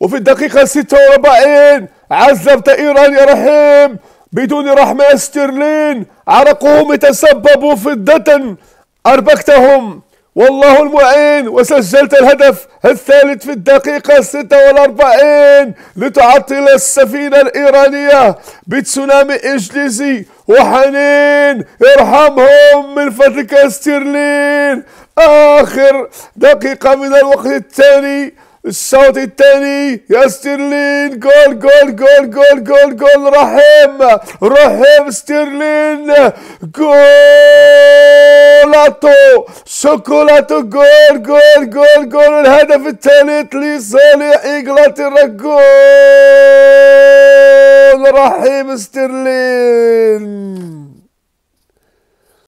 وفي الدقيقة 46 عذبت إيران يا رحيم بدون رحمة استرلين عرقهم في فضة أربكتهم والله المعين وسجلت الهدف الثالث في الدقيقة 46 لتعطل السفينة الإيرانية بتسونامي إنجليزي وحنين ارحمهم من فضلك استرلين آخر دقيقة من الوقت الثاني الصوت الثاني يا ستيرلين جول جول جول جول جول جول رحيم رحيم ستيرلين جولاتو شوكولاتو جول جول جول جول الهدف الثالث لصالح انجلترا جول رحيم ستيرلين